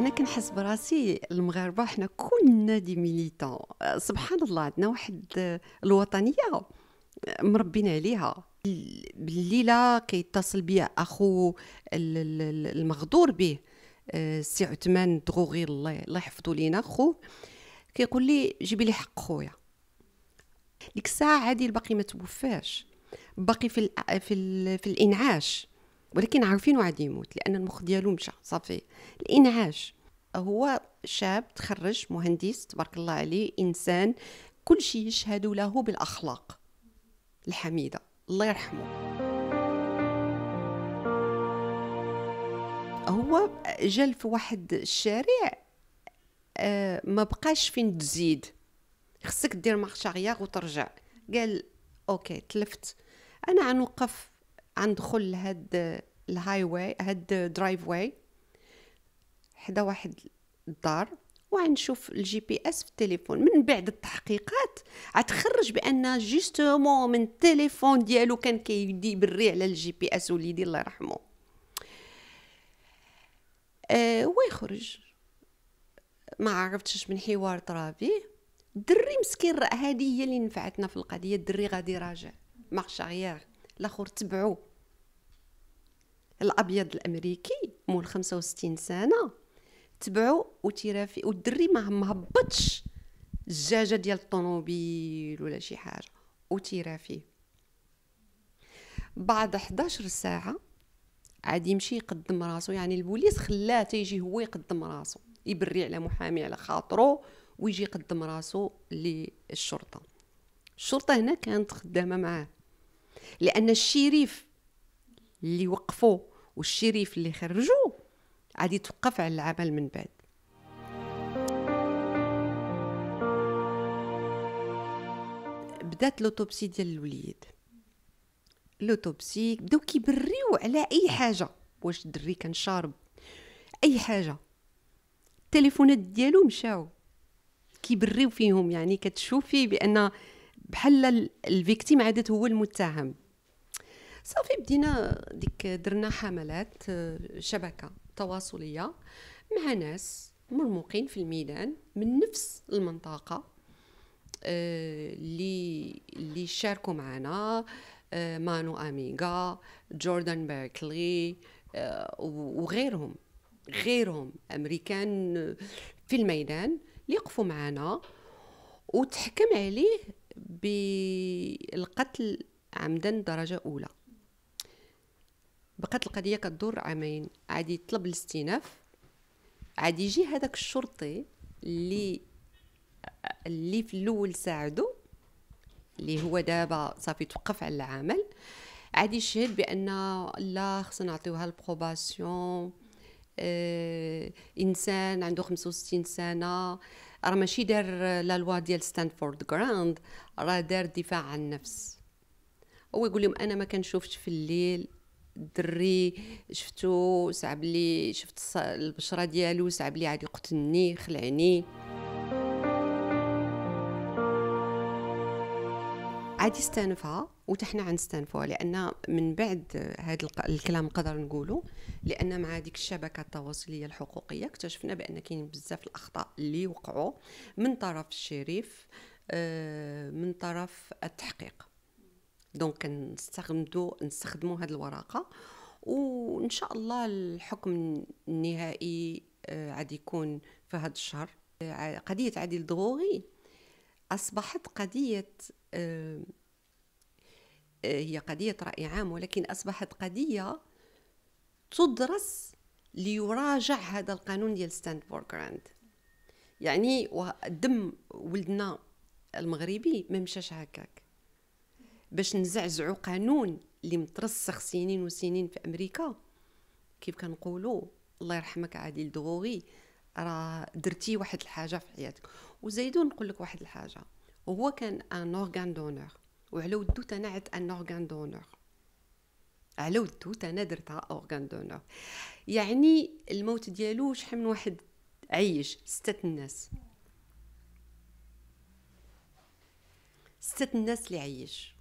انا كنحس براسي المغاربه حنا كلنا دي ميليتون سبحان الله عندنا واحد الوطنيه مربين عليها بالليله كيتصل بيا اخو المغدور به السي آه، عثمان دغوغي الله الله يحفظه لينا خوه كيقول لي جيبي لي حق خويا ديك الساعه عادي باقي ما توفاش باقي في في, في الانعاش ولكن عارفين وعد يموت لان المخ ديالو مشى صافي الانعاش هو شاب تخرج مهندس تبارك الله عليه انسان كل شيء يشهد له بالاخلاق الحميده الله يرحمه هو جل في واحد الشارع آه، ما بقاش فين تزيد خصك دير مارش وترجع قال اوكي تلفت انا غنوقف عند دخول لهاد الهاي واي هاد درايف واي حدا واحد الدار وغنشوف الجي بي اس في التليفون من بعد التحقيقات عتخرج بان جوستومون من التليفون ديالو كان كيدي بري على الجي بي اس وليدي الله يرحمه آه يخرج ما عرفتش من حوار فيه دري مسكين هذه هي اللي نفعتنا في القضيه الدري غادي راجع مارش اغيير الاخر تبعو الابيض الامريكي مول 65 سنه تبعو وتيرافي والدري ما مهبطش الزجاجه ديال الطوموبيل ولا شي حاجه وتيرافي بعد 11 ساعه عاد يمشي يقدم راسو يعني البوليس خلاه تيجي هو يقدم راسو يبري على محامي على خاطرو ويجي يقدم راسو للشرطه الشرطه هنا كانت خدامه معاه لان الشريف اللي وقفوه والشريف اللي خرجوه عادي يتوقف على العمل من بعد بدات لوتوبسي ديال الوليد لوتوبسي بداو كيبريو على اي حاجه واش الدري كان شارب اي حاجه التليفونات ديالو مشاو كيبريو فيهم يعني كتشوفي بان بحال الفيكتيم عادت هو المتهم صافي بدينا ديك درنا حملات آه، شبكه تواصليه مع ناس مرموقين في الميدان من نفس المنطقه آه، اللي اللي شاركوا معنا آه، مانو اميغا جوردان بيركلي وغيرهم غيرهم امريكان في الميدان اللي يقفوا معنا وتحكم عليه بالقتل عمدا درجه اولى بقات القضيه كدور عامين عادي يطلب الاستئناف عادي يجي هذاك الشرطي اللي اللي في الاول ساعدو اللي هو دابا صافي توقف على العمل عادي يشهد بان لا خصنا نعطيوها البروباسيون آه انسان عنده 65 سنه راه ماشي دار لا لوا ديال ستانفورد جراند راه دار دفاع عن النفس هو يقول لهم انا ما كنشوفش في الليل الدري شفتو صعب لي شفت البشره ديالو صعب لي عاد يقتلني خلعني عادي استانفها وتحنا حنا غنستانفوها لان من بعد هذا الكلام نقدر نقوله لان مع ديك الشبكه التواصليه الحقوقيه اكتشفنا بان كاين بزاف الاخطاء اللي وقعوا من طرف الشريف آه، من طرف التحقيق دونك كنستخدمو نستخدمو هاد الورقه وان شاء الله الحكم النهائي عاد آه، يكون في هذا الشهر آه، قضيه عادل دغوغي اصبحت قضيه آه، هي قضيه راي عام ولكن اصبحت قضيه تدرس ليراجع هذا القانون ديال ستاند جراند يعني دم ولدنا المغربي ما مشاش هكاك باش نزعزعوا قانون اللي مترسخ سنين وسنين في امريكا كيف كنقولوا الله يرحمك عادل دغوغي راه درتي واحد الحاجه في حياتك وزيدون نقول لك واحد الحاجه هو كان ان اورغان دونور وعلى ودو انا عاد ان اورغان دونور على ودو انا درتها اورغان دونور يعني الموت ديالو شحال من واحد عيش ستة الناس ستة الناس اللي عيش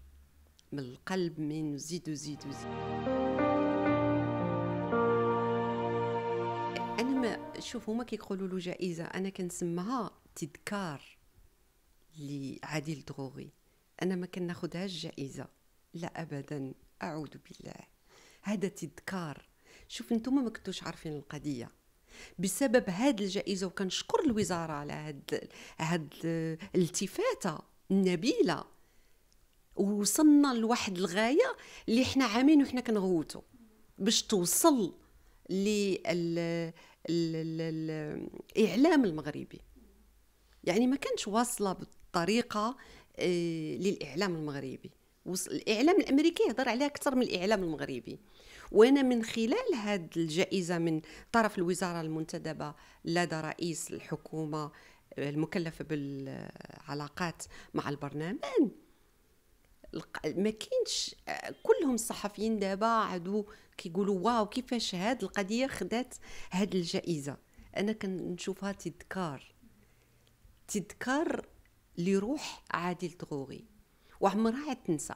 من القلب من زيد وزيد وزيد انا ما شوف هما كيقولوا له جائزه انا كنسمها تذكار لعادل دروغي انا ما كناخدهاش جائزه لا ابدا اعوذ بالله هذا تذكار شوف انتم ما كنتوش عارفين القضيه بسبب هاد الجائزه وكنشكر الوزاره على هاد هاد الالتفاته النبيله وصلنا لواحد الغايه اللي حنا عامين وحنا كنغوتو باش توصل للاعلام المغربي يعني ما كانتش واصله بالطريقه آه، للاعلام المغربي الاعلام الامريكي يهضر عليها اكثر من الاعلام المغربي وانا من خلال هذه الجائزه من طرف الوزاره المنتدبه لدى رئيس الحكومه آه، المكلفه بالعلاقات مع البرلمان ما كاينش كلهم الصحفيين دابا عادوا كيقولوا واو كيفاش هاد القضيه خدات هاد الجائزه انا كنشوفها تذكار تذكار لروح عادل دغوري وعمرها تنسى